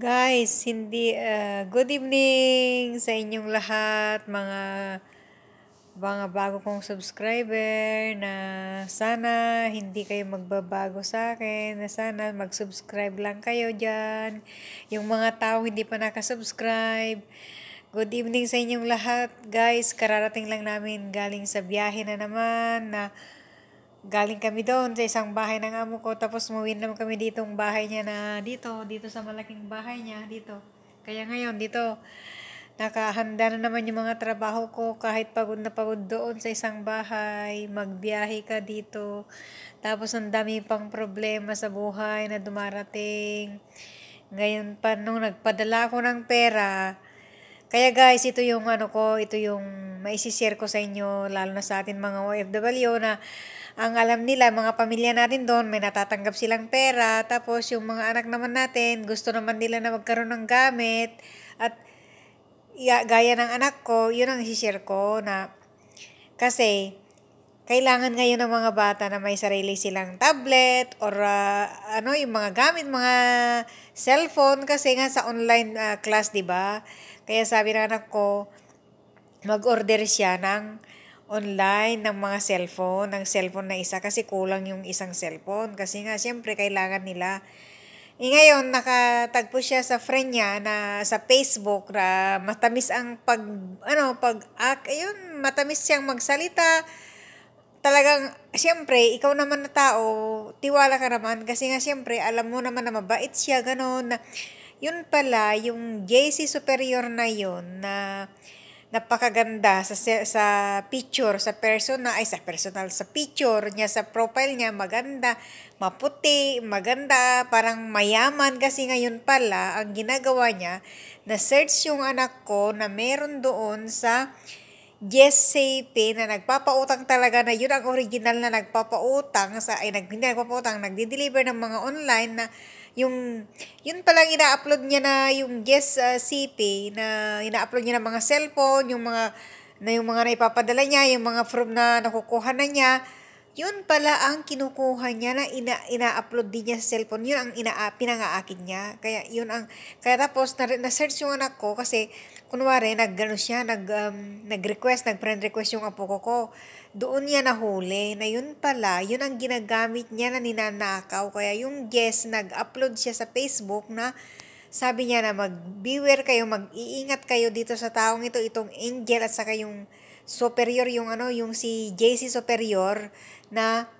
Guys, hindi uh, good evening sa inyong lahat mga mga bago kong subscriber na sana hindi kayo magbabago sa akin, na sana mag-subscribe lang kayo diyan. Yung mga tao hindi pa naka-subscribe. Good evening sa inyong lahat, guys. Kararating lang namin galing sa biyahe na naman na uh, galing kami doon sa isang bahay ng amo ko tapos umuwi naman kami ditong bahay niya na dito, dito sa malaking bahay niya dito. Kaya ngayon dito nakahanda na naman yung mga trabaho ko kahit pagod na pagod doon sa isang bahay, magbiyahe ka dito. Tapos ang dami pang problema sa buhay na dumarating. Ngayon pa nung nagpadala ko ng pera, kaya guys, ito yung ano ko, ito yung maisi-share ko sa inyo, lalo na sa atin mga OFW na ang alam nila, mga pamilya natin doon, may natatanggap silang pera. Tapos yung mga anak naman natin, gusto naman nila na magkaroon ng gamit. At ya, gaya ng anak ko, yun ang isi-share ko na kasi kailangan ngayon ng mga bata na may sarili silang tablet or uh, ano yung mga gamit, mga cellphone kasi nga sa online uh, class, 'di ba? Kaya sabi ng anak ko, mag-order siya ng online ng mga cellphone, ng cellphone na isa kasi kulang yung isang cellphone kasi nga siyempre kailangan nila. E ngayon, nakatagpo siya sa friend niya na sa Facebook na matamis ang pag, ano, pag, ayun, matamis siyang magsalita, talagang, siyempre, ikaw naman na tao, tiwala ka naman, kasi nga siyempre, alam mo naman na mabait siya, ganun, na, yun pala, yung JC Superior na yun, na, napakaganda sa sa picture sa persona ay sa personal sa picture niya sa profile niya maganda maputi maganda parang mayaman kasi ngayon pala ang ginagawa niya na search yung anak ko na meron doon sa Yes, Yesay Pay na nagpapautang talaga na yun ang original na nagpapautang sa ay nag, hindi nagpapautang nagde-deliver ng mga online na yung yun palang ina-upload niya na yung Yes uh, na ina-upload niya ng mga cellphone, yung mga na yung mga ipapadala niya, yung mga from na nakukuha na niya yun pala ang kinukuha niya na ina, ina-upload din niya sa cellphone. Yun ang ina, pinangaakin niya. Kaya yun ang, kaya tapos na, na-search yung anak ko kasi kunwari naggano siya, nag, um, nag-request, nag-friend request yung apo ko ko. Doon niya nahuli na yun pala, yun ang ginagamit niya na ninanakaw. Kaya yung guest, nag-upload siya sa Facebook na sabi niya na mag-beware kayo, mag-iingat kayo dito sa taong ito, itong angel at saka yung superior yung ano, yung si JC Superior na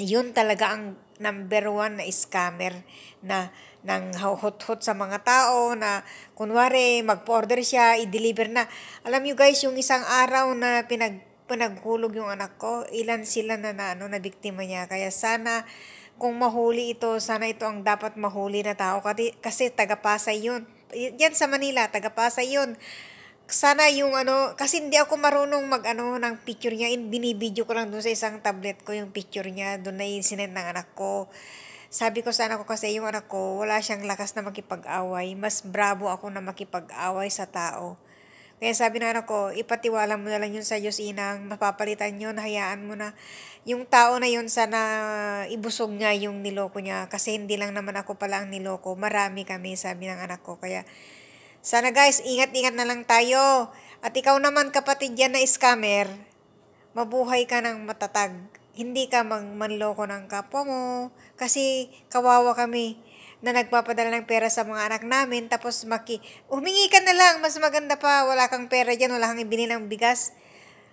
yun talaga ang number one na scammer na nang hot-hot sa mga tao na kunwari mag-order siya, i-deliver na. Alam niyo guys, yung isang araw na pinag pinaghulog yung anak ko, ilan sila na, na, ano, na biktima niya. Kaya sana kung mahuli ito, sana ito ang dapat mahuli na tao kasi, kasi taga-Pasay yun. Yan sa Manila, taga-Pasay yun sana yung ano, kasi hindi ako marunong mag ano ng picture niya. In, binibideo ko lang dun sa isang tablet ko yung picture niya. Doon na incident ng anak ko. Sabi ko sa anak ko kasi yung anak ko, wala siyang lakas na makipag-away. Mas bravo ako na makipag-away sa tao. Kaya sabi ng anak ko, ipatiwala mo na lang yun sa Diyos, inang mapapalitan yun, hayaan mo na. Yung tao na yun, sana ibusog niya yung niloko niya. Kasi hindi lang naman ako pala ang niloko. Marami kami, sabi ng anak ko. Kaya sana guys, ingat-ingat na lang tayo. At ikaw naman kapatid yan na scammer, mabuhay ka ng matatag. Hindi ka manloko ng kapwa mo kasi kawawa kami na nagpapadala ng pera sa mga anak namin tapos maki humingi ka na lang mas maganda pa wala kang pera diyan wala kang ibili ng bigas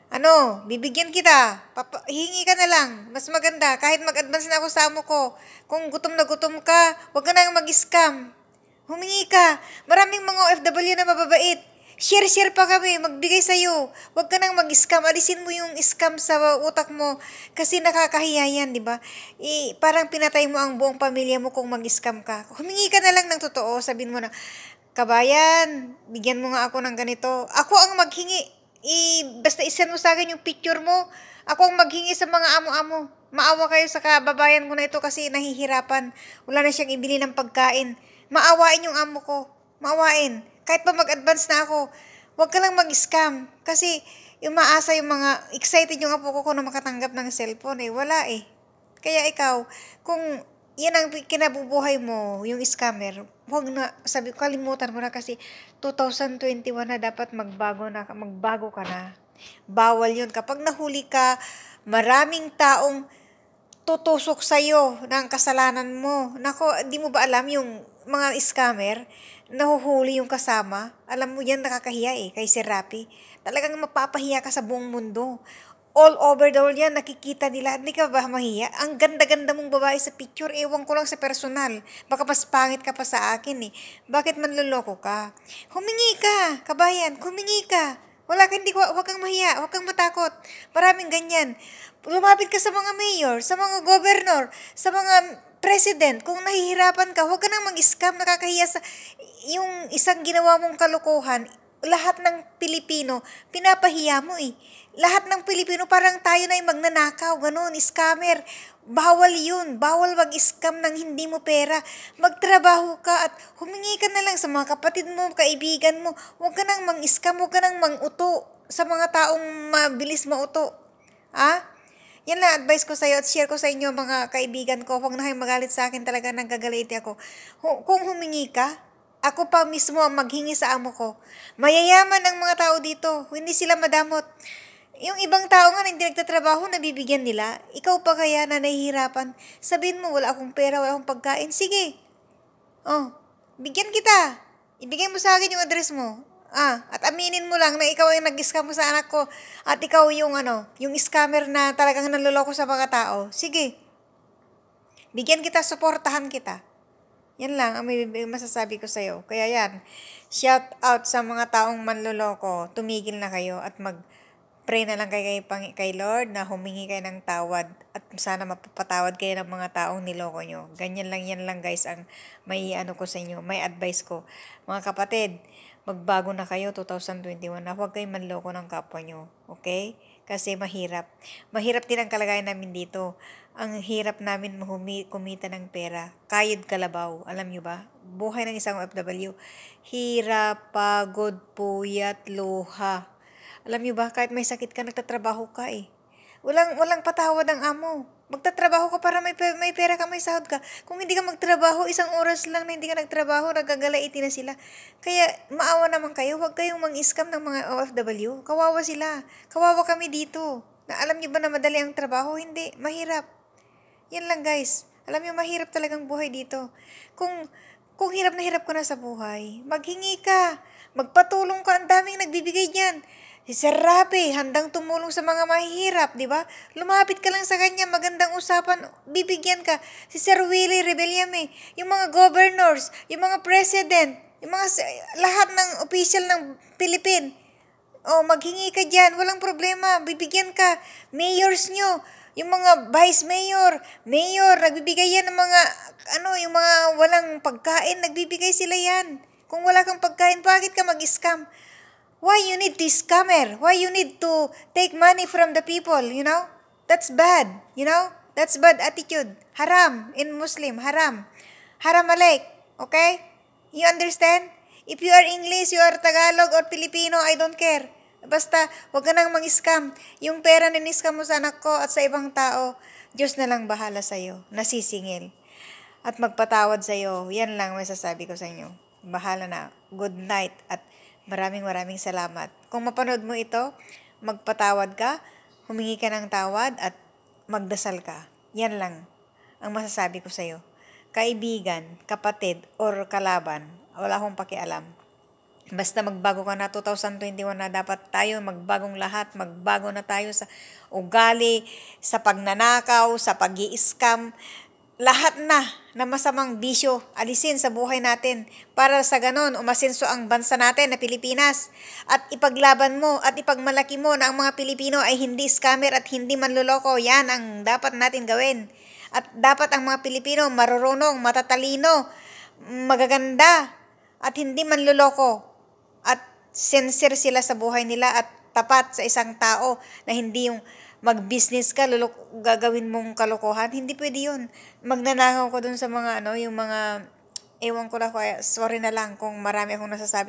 ano, bibigyan kita, Papa, hingi ka na lang, mas maganda, kahit mag-advance na ako sa amo ko. Kung gutom na gutom ka, huwag ka nang mag-scam. Humingi ka. Maraming mga OFW na mababait. Share-share pa kami, magbigay sa'yo. Huwag ka nang mag-scam. Alisin mo yung scam sa utak mo kasi nakakahiya yan, di ba? E, parang pinatay mo ang buong pamilya mo kung mag-scam ka. Humingi ka na lang ng totoo. Sabihin mo na, kabayan, bigyan mo nga ako ng ganito. Ako ang maghingi. E, basta isend mo sa akin yung picture mo. Ako ang maghingi sa mga amo-amo. Maawa kayo sa kababayan ko na ito kasi nahihirapan. Wala na siyang ibili ng pagkain Maawain yung amo ko. Maawain. Kahit pa mag-advance na ako. Huwag ka lang mag-scam. Kasi umaasa yung mga, excited yung apo ko kung makatanggap ng cellphone eh. Wala eh. Kaya ikaw, kung yan ang kinabubuhay mo, yung scammer, huwag na, sabi, kalimutan mo na kasi 2021 na dapat magbago na, magbago ka na. Bawal yun. Kapag nahuli ka, maraming taong tutusok sa'yo ng kasalanan mo. Nako, di mo ba alam yung mga scammer, nahuhuli yung kasama. Alam mo yan, nakakahiya eh, kay si Rapi. Talagang mapapahiya ka sa buong mundo. All over the world yan, nakikita nila. Hindi ka ba mahiya? Ang ganda-ganda mong babae sa picture, ewan ko lang sa personal. Baka mas pangit ka pa sa akin eh. Bakit manloloko ka? Humingi ka, kabayan, humingi ka. Wala ka, hindi, huwag kang mahiya, huwag kang matakot. Maraming ganyan. Lumapit ka sa mga mayor, sa mga governor, sa mga President, kung nahihirapan ka, huwag ka nang mag-scam, nakakahiya sa... Yung isang ginawa mong kalokohan, lahat ng Pilipino, pinapahiya mo eh. Lahat ng Pilipino, parang tayo na yung magnanakaw, ganun, scammer. Bawal yun, bawal mag-scam ng hindi mo pera. Magtrabaho ka at humingi ka na lang sa mga kapatid mo, kaibigan mo. Huwag ka nang mang-scam, huwag ka nang mang-uto sa mga taong mabilis mauto. Ah? Yan na advice ko sa iyo at share ko sa inyo mga kaibigan ko. Huwag na kayong magalit sa akin talaga nang gagalaiti ako. Kung humingi ka, ako pa mismo ang maghingi sa amo ko. Mayayaman ang mga tao dito. Hindi sila madamot. Yung ibang tao nga na hindi nagtatrabaho, nabibigyan nila. Ikaw pa kaya na nahihirapan. Sabihin mo, wala akong pera, wala akong pagkain. Sige. Oh, bigyan kita. Ibigay mo sa akin yung address mo. Ah, at aminin mo lang na ikaw ang nag-scam mo sa anak ko at ikaw yung ano, yung scammer na talagang nanloloko sa mga tao. Sige. Bigyan kita, suportahan kita. Yan lang ang masasabi ko sa'yo. Kaya yan, shout out sa mga taong manloloko, tumigil na kayo at mag- Pray na lang kay, kay, kay Lord na humingi kayo ng tawad at sana mapapatawad kayo ng mga taong niloko nyo. Ganyan lang yan lang guys ang may ano ko sa inyo, may advice ko. Mga kapatid, magbago na kayo 2021 na huwag kayong manloko ng kapwa nyo. Okay? Kasi mahirap. Mahirap din ang kalagayan namin dito. Ang hirap namin kumita ng pera. Kayod kalabaw. Alam nyo ba? Buhay ng isang OFW. Hirap, pagod, puyat, luha. Alam niyo ba, kahit may sakit ka, nagtatrabaho ka eh. Walang, walang patawad ang amo. Magtatrabaho ka para may, may pera ka, may sahod ka. Kung hindi ka magtrabaho, isang oras lang na hindi ka nagtrabaho, nagagalaiti na sila. Kaya maawa naman kayo, huwag kayong mang-scam ng mga OFW. Kawawa sila. Kawawa kami dito. Na alam niyo ba na madali ang trabaho? Hindi, mahirap. Yan lang guys. Alam niyo, mahirap talagang buhay dito. Kung, kung hirap na hirap ko na sa buhay, maghingi ka. Magpatulong ka, ang daming nagbibigay niyan. Si Sir Rabe, handang tumulong sa mga mahihirap, di ba? Lumapit ka lang sa kanya, magandang usapan, bibigyan ka. Si Sir Willie Rebellame, yung mga governors, yung mga president, yung mga lahat ng official ng Pilipin. O, oh, maghingi ka dyan, walang problema, bibigyan ka. Mayors nyo, yung mga vice mayor, mayor, nagbibigay yan ng mga, ano, yung mga walang pagkain, nagbibigay sila yan. Kung wala kang pagkain, bakit ka mag-scam? Why you need this scammer? Why you need to take money from the people, you know? That's bad, you know? That's bad attitude. Haram in Muslim, haram. Haram alaik, okay? You understand? If you are English, you are Tagalog or Filipino, I don't care. Basta, huwag ka nang mag-scam. Yung pera na niskam mo sa anak ko at sa ibang tao, Diyos na lang bahala sa'yo. Nasisingil. At magpatawad sa'yo. Yan lang may ko sa inyo. Bahala na. Good night at Maraming maraming salamat. Kung mapanood mo ito, magpatawad ka, humingi ka ng tawad at magdasal ka. Yan lang ang masasabi ko sa iyo. Kaibigan, kapatid, or kalaban, wala akong pakialam. Basta magbago ka na 2021 na dapat tayo magbagong lahat, magbago na tayo sa ugali, sa pagnanakaw, sa pag scam lahat na na masamang bisyo alisin sa buhay natin para sa ganon umasenso ang bansa natin na Pilipinas at ipaglaban mo at ipagmalaki mo na ang mga Pilipino ay hindi scammer at hindi manloloko yan ang dapat natin gawin at dapat ang mga Pilipino marurunong, matatalino, magaganda at hindi manloloko at sincere sila sa buhay nila at tapat sa isang tao na hindi yung mag-business ka, lulok, gagawin mong kalokohan. Hindi pwede yun. Magnanakaw ko dun sa mga, ano, yung mga, ewan ko na kaya, sorry na lang kung marami akong nasasabi.